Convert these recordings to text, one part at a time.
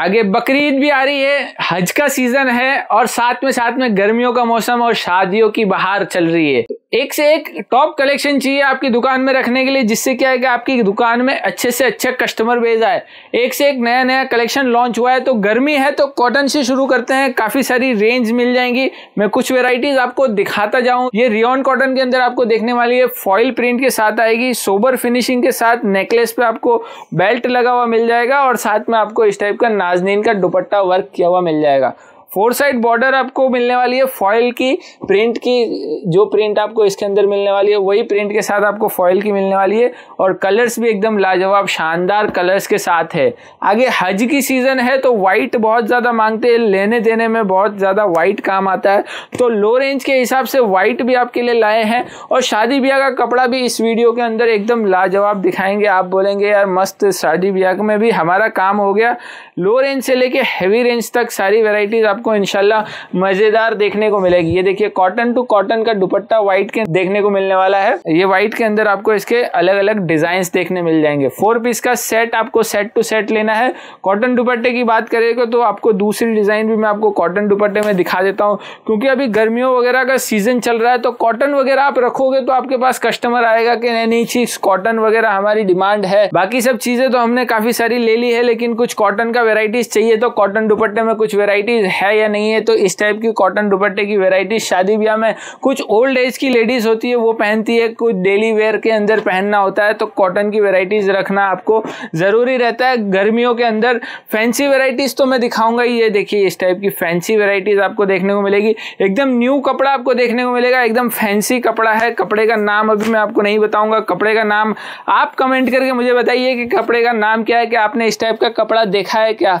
आगे बकरीद भी आ रही है हज का सीजन है और साथ में साथ में गर्मियों का मौसम और शादियों की बहार चल रही है एक से एक टॉप कलेक्शन चाहिए आपकी दुकान में रखने के लिए जिससे क्या है कि आपकी दुकान में अच्छे से अच्छे कस्टमर भेज आए एक से एक नया नया कलेक्शन लॉन्च हुआ है तो गर्मी है तो कॉटन से शुरू करते हैं काफ़ी सारी रेंज मिल जाएंगी मैं कुछ वेराइटीज़ आपको दिखाता जाऊं ये रियॉन कॉटन के अंदर आपको देखने वाली है फॉइल प्रिंट के साथ आएगी सोबर फिनिशिंग के साथ नेकलेस पे आपको बेल्ट लगा हुआ मिल जाएगा और साथ में आपको इस टाइप का नाजनीन का दुपट्टा वर्क किया हुआ मिल जाएगा फोर साइड बॉर्डर आपको मिलने वाली है फॉयल की प्रिंट की जो प्रिंट आपको इसके अंदर मिलने वाली है वही प्रिंट के साथ आपको फॉयल की मिलने वाली है और कलर्स भी एकदम लाजवाब शानदार कलर्स के साथ है आगे हज की सीज़न है तो वाइट बहुत ज़्यादा मांगते हैं लेने देने में बहुत ज़्यादा वाइट काम आता है तो लो रेंज के हिसाब से वाइट भी आपके लिए लाए हैं और शादी ब्याह का कपड़ा भी इस वीडियो के अंदर एकदम लाजवाब दिखाएंगे आप बोलेंगे यार मस्त शादी ब्याह में भी हमारा काम हो गया लो रेंज से लेके हैवी रेंज तक सारी वेराइटीज़ आप आपको इनशाला मज़ेदार देखने को मिलेगी ये देखिए कॉटन टू कॉटन का दुपट्टा व्हाइट के देखने को मिलने वाला है ये व्हाइट के अंदर आपको इसके अलग अलग डिजाइन देखने मिल जाएंगे फोर पीस का सेट आपको सेट टू सेट लेना है कॉटन दुपट्टे की बात करेगा तो आपको दूसरी डिज़ाइन भी मैं आपको कॉटन दुपट्टे में दिखा देता हूँ क्योंकि अभी गर्मियों वगैरह का सीज़न चल रहा है तो कॉटन वगैरह आप रखोगे तो आपके पास कस्टमर आएगा कि नहीं नहीं चीज़ कॉटन वगैरह हमारी डिमांड है बाकी सब चीज़ें तो हमने काफ़ी सारी ले ली है लेकिन कुछ कॉटन का वेराइटीज़ चाहिए तो कॉटन दुपट्टे में कुछ वेराइटीज़ है है या नहीं है तो इस टाइप की कॉटन दुपट्टे की वेराइटी शादी ब्याह में कुछ ओल्ड एज की लेडीज़ होती है वो पहनती है कुछ डेली वेयर के अंदर पहनना होता है तो कॉटन की वेराइटीज़ रखना आपको ज़रूरी रहता है गर्मियों के अंदर फैंसी वेराइटीज़ तो मैं दिखाऊंगा ये देखिए इस टाइप की फैंसी वेराइटीज़ आपको देखने को मिलेगी एकदम न्यू कपड़ा आपको देखने को मिलेगा एकदम फैंसी कपड़ा है कपड़े का नाम अभी मैं आपको नहीं बताऊंगा कपड़े का नाम आप कमेंट करके मुझे बताइए कि कपड़े का नाम क्या है कि आपने इस टाइप का कपड़ा देखा है क्या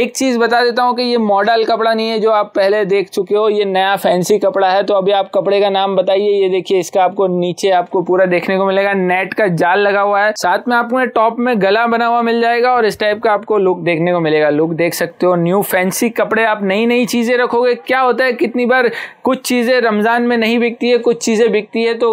एक चीज़ बता देता हूँ कि ये मॉडल का कपड़ा नहीं है जो आप पहले देख चुके हो ये नया फैंसी कपड़ा है तो अभी आप कपड़े का नाम बताइए ये देखिए इसका आपको नीचे आपको पूरा देखने को मिलेगा नेट का जाल लगा हुआ है साथ में आपको टॉप में गला बना हुआ मिल जाएगा और इस टाइप का आपको लुक देखने को मिलेगा लुक देख सकते हो न्यू फैंसी कपड़े आप नई नई चीजें रखोगे क्या होता है कितनी बार कुछ चीजें रमजान में नहीं बिकती है कुछ चीजें बिकती है तो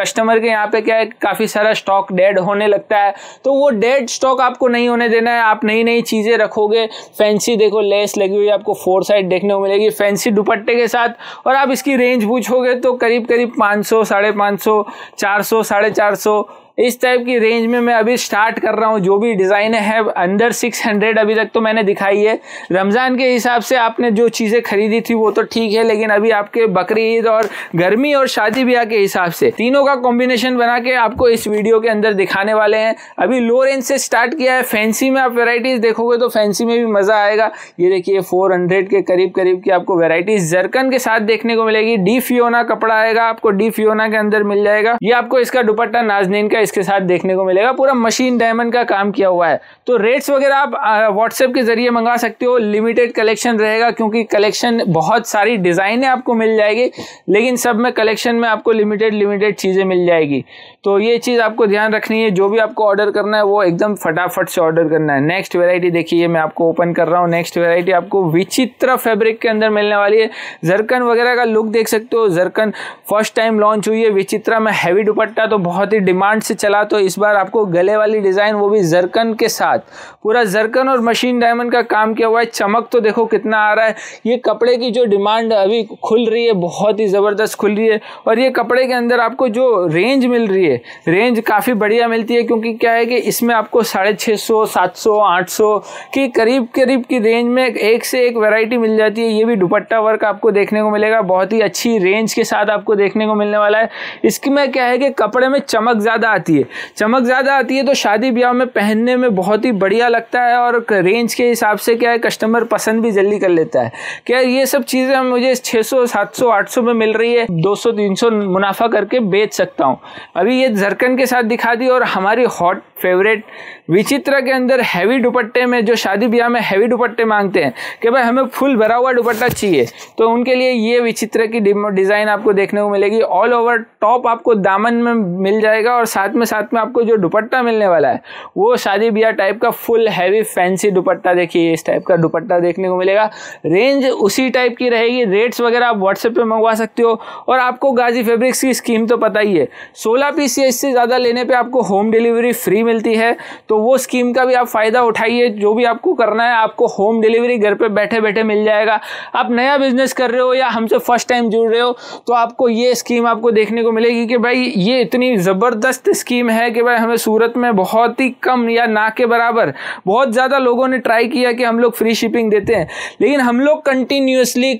कस्टमर के यहाँ पे क्या है काफी सारा स्टॉक डेड होने लगता है तो वो डेड स्टॉक आपको नहीं होने देना है आप नई नई चीजें रखोगे फैंसी देखो लेस लगी हुई आपको फोर साइड देखने को मिलेगी फैंसी दुपट्टे के साथ और आप इसकी रेंज पूछोगे तो करीब करीब पाँच सौ साढ़े पाँच सौ चार सौ साढ़े चार सौ इस टाइप की रेंज में मैं अभी स्टार्ट कर रहा हूँ जो भी डिज़ाइन है अंडर सिक्स हंड्रेड अभी तक तो मैंने दिखाई है रमज़ान के हिसाब से आपने जो चीज़ें खरीदी थी वो तो ठीक है लेकिन अभी आपके बकरी ईद और गर्मी और शादी ब्याह के हिसाब से तीनों का कॉम्बिनेशन बना के आपको इस वीडियो के अंदर दिखाने वाले हैं अभी लो रेंज से स्टार्ट किया है फैंसी में आप वेराइटीज़ देखोगे तो फैंसी में भी मज़ा आएगा ये देखिए फोर हंड्रेड के करीब करीब की आपको वेराइटीज़ जरकन के साथ देखने को मिलेगी डी फियोना कपड़ा आएगा आपको डी फियोना के अंदर मिल जाएगा ये आपको इसका दुपट्टा नाजनीन का इसके साथ देखने को मिलेगा पूरा मशीन डायमंड का काम किया हुआ है तो रेट्स वगैरह आप व्हाट्सएप के जरिए मंगा सकते हो लिमिटेड कलेक्शन रहेगा क्योंकि कलेक्शन बहुत सारी डिज़ाइनें आपको मिल जाएगी लेकिन सब में कलेक्शन में आपको लिमिटेड लिमिटेड चीज़ें मिल जाएगी तो ये चीज़ आपको ध्यान रखनी है जो भी आपको ऑर्डर करना है वो एकदम फटाफट से ऑर्डर करना है नेक्स्ट वेराइटी देखिए मैं आपको ओपन कर रहा हूँ नेक्स्ट वेराइटी आपको विचित्र फेब्रिक के अंदर मिलने वाली है जरकन वगैरह का लुक देख सकते हो जरकन फर्स्ट टाइम लॉन्च हुई है विचित्रा में हैवी दुपट्टा तो बहुत ही डिमांड से चला तो इस बार आपको गले वाली डिज़ाइन वो भी जरकन के साथ पूरा जरकन और मशीन डायमंड का काम किया हुआ है चमक तो देखो कितना आ रहा है ये कपड़े की जो डिमांड अभी खुल रही है बहुत ही ज़बरदस्त खुल रही है और ये कपड़े के अंदर आपको जो रेंज मिल रही है रेंज काफ़ी बढ़िया मिलती है क्योंकि क्या है कि इसमें आपको साढ़े छः सौ सात सौ आठ सौ की करीब करीब की रेंज में एक से एक वेराइटी मिल जाती है ये भी दुपट्टा वर्क आपको देखने को मिलेगा बहुत ही अच्छी रेंज के साथ आपको देखने को मिलने वाला है इसमें क्या है कि कपड़े में चमक ज़्यादा आती आती है चमक ज़्यादा आती है तो शादी ब्याह में पहनने में बहुत ही बढ़िया लगता है और रेंज के हिसाब से क्या है कस्टमर पसंद भी जल्दी कर लेता है क्या ये सब चीज़ें मुझे छः सौ सात सौ आठ सौ में मिल रही है दो सौ तीन सौ मुनाफा करके बेच सकता हूँ अभी ये जरकन के साथ दिखा दी और हमारी हॉट फेवरेट विचित्र के अंदर हैवी दुपट्टे में जो शादी ब्याह में हैवी दुपट्टे मांगते हैं कि भाई हमें फुल भरा हुआ दुपट्टा चाहिए तो उनके लिए ये विचित्र की डिज़ाइन आपको देखने को मिलेगी ऑल ओवर टॉप आपको दामन में मिल जाएगा और साथ में साथ में आपको जो दुपट्टा मिलने वाला है वो शादी ब्याह टाइप का फुल हैवी फैंसी दुपट्टा देखिए इस टाइप का दुपट्टा देखने को मिलेगा रेंज उसी टाइप की रहेगी रेट्स वगैरह आप व्हाट्सएप पर मंगवा सकते हो और आपको गाजी फेब्रिक्स की स्कीम तो पता ही है सोलह पीस या इससे ज़्यादा लेने पर आपको होम डिलीवरी फ्री मिलती है तो वो स्कीम का भी आप फ़ायदा उठाइए जो भी आपको करना है आपको होम डिलीवरी घर पर बैठे बैठे मिल जाएगा आप नया बिजनेस कर रहे हो या हमसे फर्स्ट टाइम जुड़ रहे हो तो आपको ये स्कीम आपको देखने को मिलेगी कि भाई ये इतनी ज़बरदस्त स्कीम है कि भाई हमें सूरत में बहुत ही कम या ना के बराबर बहुत ज़्यादा लोगों ने ट्राई किया कि हम लोग फ्री शिपिंग देते हैं लेकिन हम लोग कंटिन्यूसली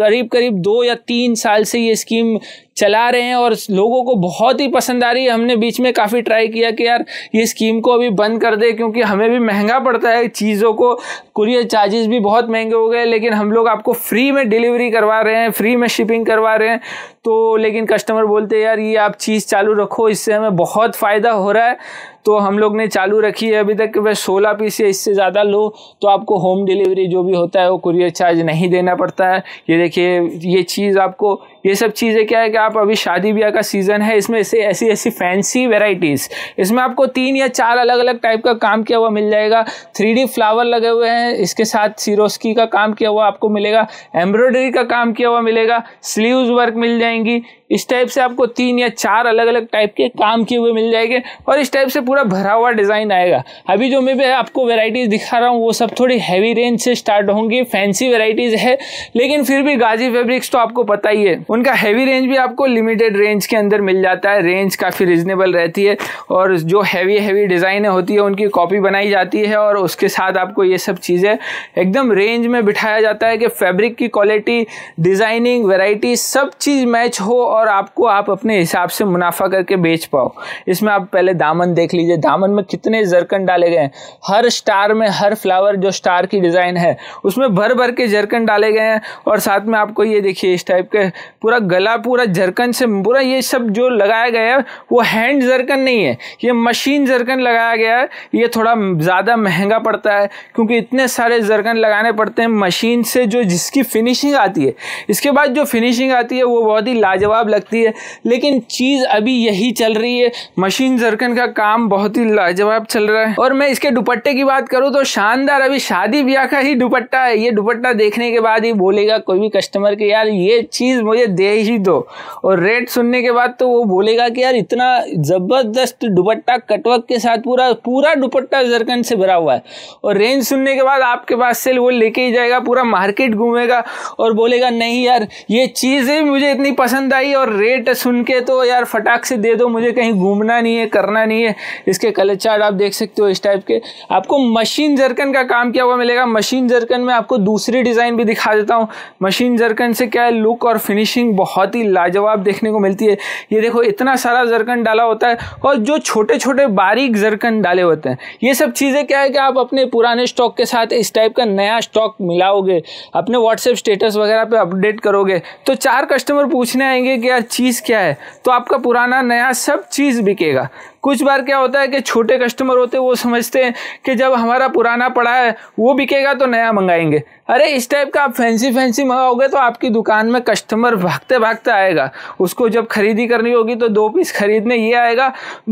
करीब करीब दो या तीन साल से ये स्कीम चला रहे हैं और लोगों को बहुत ही पसंद आ रही है हमने बीच में काफ़ी ट्राई किया कि यार ये स्कीम को अभी बंद कर दे क्योंकि हमें भी महंगा पड़ता है चीज़ों को कुरियर चार्जेस भी बहुत महंगे हो गए लेकिन हम लोग आपको फ्री में डिलीवरी करवा रहे हैं फ्री में शिपिंग करवा रहे हैं तो लेकिन कस्टमर बोलते हैं यार ये आप चीज़ चालू रखो इससे हमें बहुत फ़ायदा हो रहा है तो हम लोग ने चालू रखी है अभी तक कि भाई सोलह पीस या इससे ज़्यादा लो तो आपको होम डिलीवरी जो भी होता है वो कुरियर चार्ज नहीं देना पड़ता है ये देखिए ये चीज़ आपको ये सब चीज़ें क्या है कि आप अभी शादी ब्याह का सीज़न है इसमें ऐसे ऐसी ऐसी फैंसी वेराइटीज़ इसमें आपको तीन या चार अलग अलग टाइप का काम किया हुआ मिल जाएगा थ्री फ्लावर लगे हुए हैं इसके साथ सिरोस्की का काम किया हुआ आपको मिलेगा एम्ब्रॉयडरी का काम किया हुआ मिलेगा स्लीव्स वर्क मिल जाएंगी इस टाइप से आपको तीन या चार अलग अलग टाइप के काम किए हुए मिल जाएंगे और इस टाइप से पूरा भरा हुआ डिज़ाइन आएगा अभी जो मैं आपको वेराइटीज़ दिखा रहा हूँ वो सब थोड़ी हैवी रेंज से स्टार्ट होंगी फैंसी वेराइटीज़ है लेकिन फिर भी गाजी फैब्रिक्स तो आपको पता ही है उनका हैवी रेंज भी आपको लिमिटेड रेंज के अंदर मिल जाता है रेंज काफ़ी रिजनेबल रहती है और जो हैवी हैवी डिज़ाइन होती है उनकी कॉपी बनाई जाती है और उसके साथ आपको ये सब चीज़ें एकदम रेंज में बिठाया जाता है कि फैब्रिक की क्वालिटी डिज़ाइनिंग वेराइटी सब चीज़ मैच हो और आपको आप अपने हिसाब से मुनाफा करके बेच पाओ इसमें आप पहले दामन देख लीजिए दामन में कितने जरकन डाले गए हैं हर स्टार में हर फ्लावर जो स्टार की डिज़ाइन है उसमें भर भर के जरकन डाले गए हैं और साथ में आपको ये देखिए इस टाइप के पूरा गला पूरा जरकन से पूरा ये सब जो लगाया गया है वो हैंड जरकन नहीं है ये मशीन जरकन लगाया गया है ये थोड़ा ज़्यादा महंगा पड़ता है क्योंकि इतने सारे जरकन लगाने पड़ते हैं मशीन से जो जिसकी फिनिशिंग आती है इसके बाद जो फिनिशिंग आती है वो बहुत ही लाजवाब लगती है लेकिन चीज़ अभी यही चल रही है मशीन जरकन का काम बहुत ही लाजवाब चल रहा है और मैं इसके दुपट्टे की बात करूँ तो शानदार अभी शादी ब्याह का ही दुपट्टा है ये दुपट्टा देखने के बाद ही बोलेगा कोई भी कस्टमर के यार ये चीज़ मुझे दे ही दो और रेट सुनने के बाद तो वो बोलेगा कि यार इतना ज़बरदस्त दुपट्टा कटवक के साथ पूरा पूरा दुपट्टा जरकन से भरा हुआ है और रेंज सुनने के बाद आपके पास से वो लेके ही जाएगा पूरा मार्केट घूमेगा और बोलेगा नहीं यार ये चीज़ें मुझे इतनी पसंद आई और रेट सुन के तो यार फटाक से दे दो मुझे कहीं घूमना नहीं है करना नहीं है इसके कलर चार्ट आप देख सकते हो इस टाइप के आपको मशीन जरकन का काम किया हुआ मिलेगा मशीन जरकन में आपको दूसरी डिज़ाइन भी दिखा देता हूँ मशीन जरकन से क्या है लुक और फिनिश फिनिशिंग बहुत ही लाजवाब देखने को मिलती है ये देखो इतना सारा जरकन डाला होता है और जो छोटे छोटे बारीक जरकन डाले होते हैं ये सब चीज़ें क्या है कि आप अपने पुराने स्टॉक के साथ इस टाइप का नया स्टॉक मिलाओगे अपने व्हाट्सएप स्टेटस वगैरह पे अपडेट करोगे तो चार कस्टमर पूछने आएंगे कि यार चीज़ क्या है तो आपका पुराना नया सब चीज़ बिकेगा कुछ बार क्या होता है कि छोटे कस्टमर होते हैं वो समझते हैं कि जब हमारा पुराना पड़ा है वो बिकेगा तो नया मंगाएंगे अरे इस टाइप का आप फैंसी फैंसी मंगाओगे तो आपकी दुकान में कस्टमर भागते भागते आएगा उसको जब खरीदी करनी होगी तो दो पीस खरीदने ये आएगा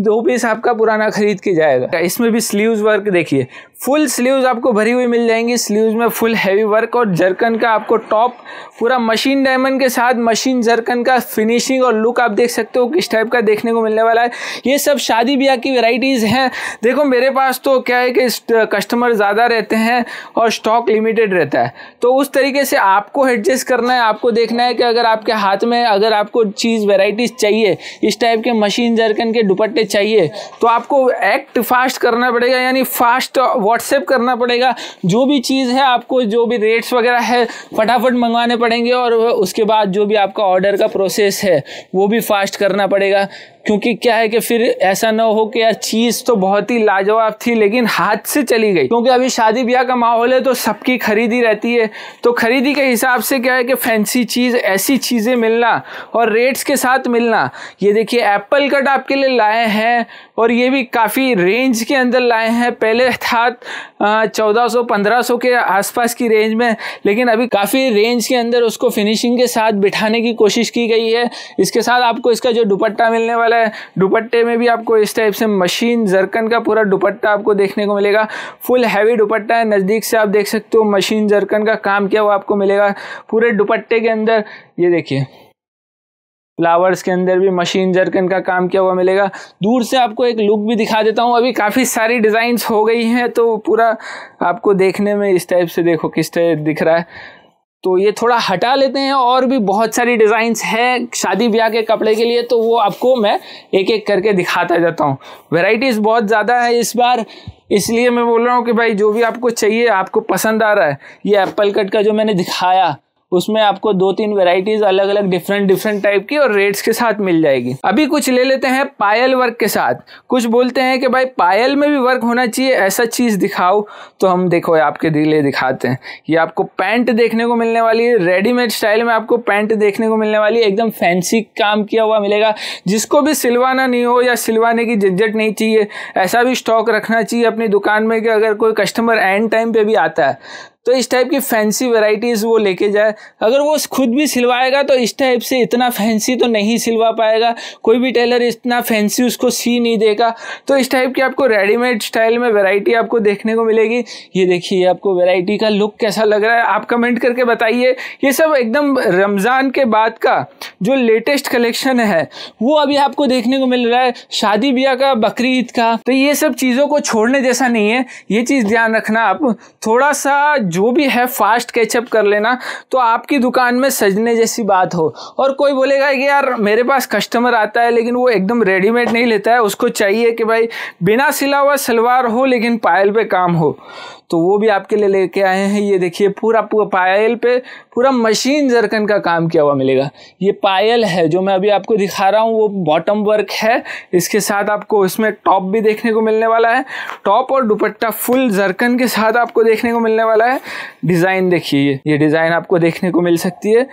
दो पीस आपका पुराना खरीद के जाएगा इसमें भी स्लीव्स वर्क देखिए फुल स्लीव्स आपको भरी हुई मिल जाएंगी स्लीव्स में फुल हैवी वर्क और जर्कन का आपको टॉप पूरा मशीन डायमंड के साथ मशीन जर्कन का फिनिशिंग और लुक आप देख सकते हो किस टाइप का देखने को मिलने वाला है ये सब शादी शादी ब्याह की वेराइटीज़ हैं देखो मेरे पास तो क्या है कि कस्टमर ज़्यादा रहते हैं और स्टॉक लिमिटेड रहता है तो उस तरीके से आपको एडजस्ट करना है आपको देखना है कि अगर आपके हाथ में अगर आपको चीज़ वेराइटीज़ चाहिए इस टाइप के मशीन जरकन के दुपट्टे चाहिए तो आपको एक्ट फास्ट करना पड़ेगा यानी फास्ट व्हाट्सएप करना पड़ेगा जो भी चीज़ है आपको जो भी रेट्स वगैरह है फटाफट मंगवाने पड़ेंगे और उसके बाद जो भी आपका ऑर्डर का प्रोसेस है वो भी फास्ट करना पड़ेगा क्योंकि क्या है कि फिर ऐसा ना हो कि यार चीज तो बहुत ही लाजवाब थी लेकिन हाथ से चली गई क्योंकि अभी शादी ब्याह का माहौल है तो सबकी खरीदी रहती है तो खरीदी के हिसाब से क्या है कि फैंसी चीज़ ऐसी चीज़ें मिलना और रेट्स के साथ मिलना ये देखिए एप्पल कट आपके लिए लाए हैं और ये भी काफ़ी रेंज के अंदर लाए हैं पहले था चौदह सौ पंद्रह सौ के आसपास की रेंज में लेकिन अभी काफ़ी रेंज के अंदर उसको फिनिशिंग के साथ बिठाने की कोशिश की गई है इसके साथ आपको इसका जो दुपट्टा मिलने वाला है दुपट्टे में भी आपको इस टाइप से मशीन जरकन का पूरा दुपट्टा आपको देखने को मिलेगा फुल हैवी दुपट्टा है नज़दीक से आप देख सकते हो मशीन जरकन का काम क्या वो आपको मिलेगा पूरे दुपट्टे के अंदर ये देखिए फ्लावर्स के अंदर भी मशीन जरकन का काम किया हुआ मिलेगा दूर से आपको एक लुक भी दिखा देता हूँ अभी काफ़ी सारी डिज़ाइंस हो गई हैं तो पूरा आपको देखने में इस टाइप से देखो किस टाइप दिख रहा है तो ये थोड़ा हटा लेते हैं और भी बहुत सारी डिज़ाइंस हैं शादी ब्याह के कपड़े के लिए तो वो आपको मैं एक एक करके दिखाता जाता हूँ वेराइटीज़ बहुत ज़्यादा है इस बार इसलिए मैं बोल रहा हूँ कि भाई जो भी आपको चाहिए आपको पसंद आ रहा है ये एप्पल कट का जो मैंने दिखाया उसमें आपको दो तीन वेराइटीज अलग अलग डिफरेंट डिफरेंट टाइप की और रेट्स के साथ मिल जाएगी अभी कुछ ले लेते हैं पायल वर्क के साथ कुछ बोलते हैं कि भाई पायल में भी वर्क होना चाहिए ऐसा चीज़ दिखाओ तो हम देखो आपके दिले दिखाते हैं ये आपको पैंट देखने को मिलने वाली है रेडीमेड स्टाइल में आपको पैंट देखने को मिलने वाली है एकदम फैंसी काम किया हुआ मिलेगा जिसको भी सिलवाना नहीं हो या सिलवाने की झंझट नहीं चाहिए ऐसा भी स्टॉक रखना चाहिए अपनी दुकान में कि अगर कोई कस्टमर एंड टाइम पे भी आता है तो इस टाइप की फैंसी वेराइटीज़ वो लेके जाए अगर वो खुद भी सिलवाएगा तो इस टाइप से इतना फैंसी तो नहीं सिलवा पाएगा कोई भी टेलर इतना फैंसी उसको सी नहीं देगा तो इस टाइप की आपको रेडीमेड स्टाइल में वेराइटी आपको देखने को मिलेगी ये देखिए आपको वेराइटी का लुक कैसा लग रहा है आप कमेंट करके बताइए ये सब एकदम रमज़ान के बाद का जो लेटेस्ट कलेक्शन है वो अभी आपको देखने को मिल रहा है शादी ब्याह का बकरी का तो ये सब चीज़ों को छोड़ने जैसा नहीं है ये चीज़ ध्यान रखना आप थोड़ा सा जो भी है फास्ट कैचअप कर लेना तो आपकी दुकान में सजने जैसी बात हो और कोई बोलेगा कि यार मेरे पास कस्टमर आता है लेकिन वो एकदम रेडीमेड नहीं लेता है उसको चाहिए कि भाई बिना सिला हुआ सलवार हो लेकिन पायल पे काम हो तो वो भी आपके लिए लेके आए हैं ये देखिए पूरा पूरा पायल पे पूरा मशीन जरकन का काम किया हुआ मिलेगा ये पायल है जो मैं अभी आपको दिखा रहा हूँ वो बॉटम वर्क है इसके साथ आपको इसमें टॉप भी देखने को मिलने वाला है टॉप और दुपट्टा फुल जरकन के साथ आपको देखने को मिलने वाला है डिज़ाइन देखिए ये ये डिज़ाइन आपको देखने को मिल सकती है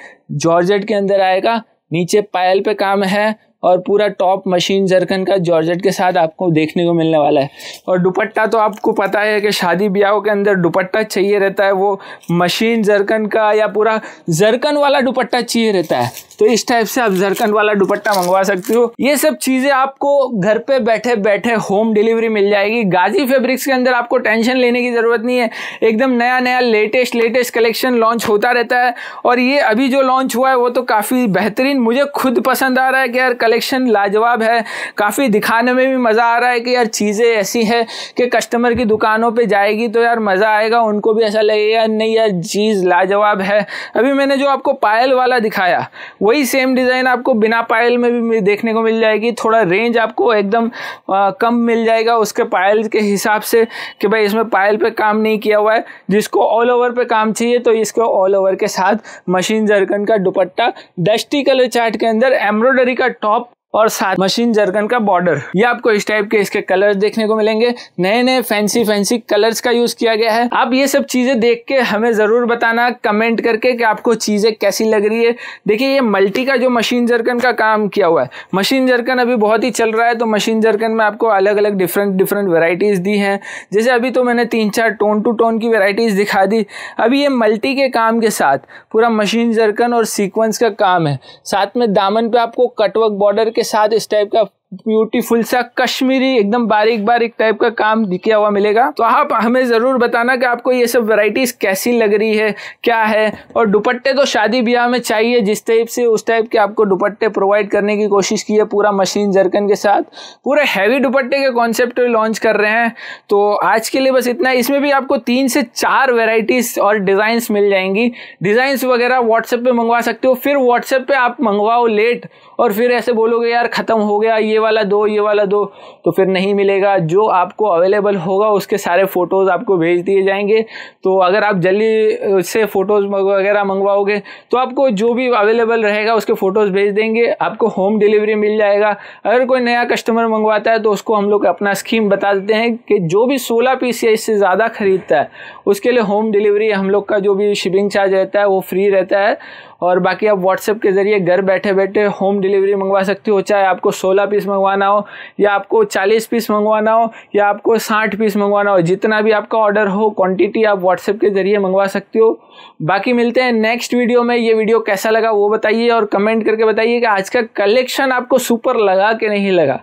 जॉर्जेट के अंदर आएगा नीचे पायल पे काम है और पूरा टॉप मशीन जरकन का जॉर्जेट के साथ आपको देखने को मिलने वाला है और दुपट्टा तो आपको पता है कि शादी ब्याहों के अंदर दुपट्टा चाहिए रहता है वो मशीन जरकन का या पूरा जरकन वाला दुपट्टा चाहिए रहता है तो इस टाइप से आप जरकन वाला दुपट्टा मंगवा सकते हो ये सब चीज़ें आपको घर पे बैठे बैठे होम डिलीवरी मिल जाएगी गाजी फैब्रिक्स के अंदर आपको टेंशन लेने की ज़रूरत नहीं है एकदम नया नया लेटेस्ट लेटेस्ट कलेक्शन लॉन्च होता रहता है और ये अभी जो लॉन्च हुआ है वो तो काफ़ी बेहतरीन मुझे खुद पसंद आ रहा है कि यार कलेक्शन लाजवाब है काफ़ी दिखाने में भी मज़ा आ रहा है कि यार चीज़ें ऐसी है कि कस्टमर की दुकानों पे जाएगी तो यार मज़ा आएगा उनको भी ऐसा लगेगा नहीं यार चीज़ लाजवाब है अभी मैंने जो आपको पायल वाला दिखाया वही सेम डिज़ाइन आपको बिना पायल में भी देखने को मिल जाएगी थोड़ा रेंज आपको एकदम कम मिल जाएगा उसके पायल के हिसाब से कि भाई इसमें पायल पे काम नहीं किया हुआ है जिसको ऑल ओवर पे काम चाहिए तो इसको ऑल ओवर के साथ मशीन जरकन का दुपट्टा डस्टी कलर चार्ट के अंदर एम्ब्रॉयडरी का टॉप और साथ मशीन जर्कन का बॉर्डर ये आपको इस टाइप के इसके कलर्स देखने को मिलेंगे नए नए फैंसी फैंसी कलर्स का यूज किया गया है आप ये सब चीजें देख के हमें जरूर बताना कमेंट करके कि आपको चीजें कैसी लग रही है देखिए ये मल्टी का जो मशीन जर्कन का काम किया हुआ है मशीन जर्कन अभी बहुत ही चल रहा है तो मशीन जर्कन में आपको अलग अलग डिफरेंट डिफरेंट वेराइटीज दी है जैसे अभी तो मैंने तीन चार टोन टू टोन की वेराइटीज दिखा दी अभी ये मल्टी के काम के साथ पूरा मशीन जर्कन और सीक्वेंस का काम है साथ में दामन पे आपको कटवर्क बॉर्डर के के साथ इस टाइप का ब्यूटीफुल सा कश्मीरी एकदम बारीक बारीक टाइप का काम दिखा हुआ मिलेगा तो आप हमें ज़रूर बताना कि आपको ये सब वैरायटीज़ कैसी लग रही है क्या है और दुपट्टे तो शादी ब्याह में चाहिए जिस टाइप से उस टाइप के आपको दुपट्टे प्रोवाइड करने की कोशिश की है पूरा मशीन जरकन के साथ पूरे हैवी दुपट्टे के कॉन्सेप्ट लॉन्च कर रहे हैं तो आज के लिए बस इतना है इसमें भी आपको तीन से चार वेराइटीज़ और डिज़ाइंस मिल जाएंगी डिज़ाइंस वगैरह व्हाट्सएप पर मंगवा सकते हो फिर व्हाट्सएप पर आप मंगवाओ लेट और फिर ऐसे बोलोगे यार ख़त्म हो गया ये वाला दो ये वाला दो तो फिर नहीं मिलेगा जो आपको अवेलेबल होगा उसके सारे फ़ोटोज़ आपको भेज दिए जाएंगे तो अगर आप जल्दी से फ़ोटोज़ वगैरह मंगवाओगे तो आपको जो भी अवेलेबल रहेगा उसके फ़ोटोज़ भेज देंगे आपको होम डिलीवरी मिल जाएगा अगर कोई नया कस्टमर मंगवाता है तो उसको हम लोग अपना स्कीम बता देते हैं कि जो भी सोलह पीस या इससे ज़्यादा ख़रीदता है उसके लिए होम डिलीवरी हम लोग का जो भी शिपिंग चार्ज रहता है वो फ्री रहता है और बाकी आप व्हाट्सएप के ज़रिए घर बैठे बैठे होम डिलीवरी मंगवा सकते हो चाहे आपको सोलह पीस मंगवाना हो या आपको चालीस पीस मंगवाना हो या आपको साठ पीस मंगवाना हो जितना भी आपका ऑर्डर हो क्वांटिटी आप व्हाट्सएप के ज़रिए मंगवा सकते हो बाकी मिलते हैं नेक्स्ट वीडियो में ये वीडियो कैसा लगा वो बताइए और कमेंट करके बताइए कि आज का कलेक्शन आपको सुपर लगा कि नहीं लगा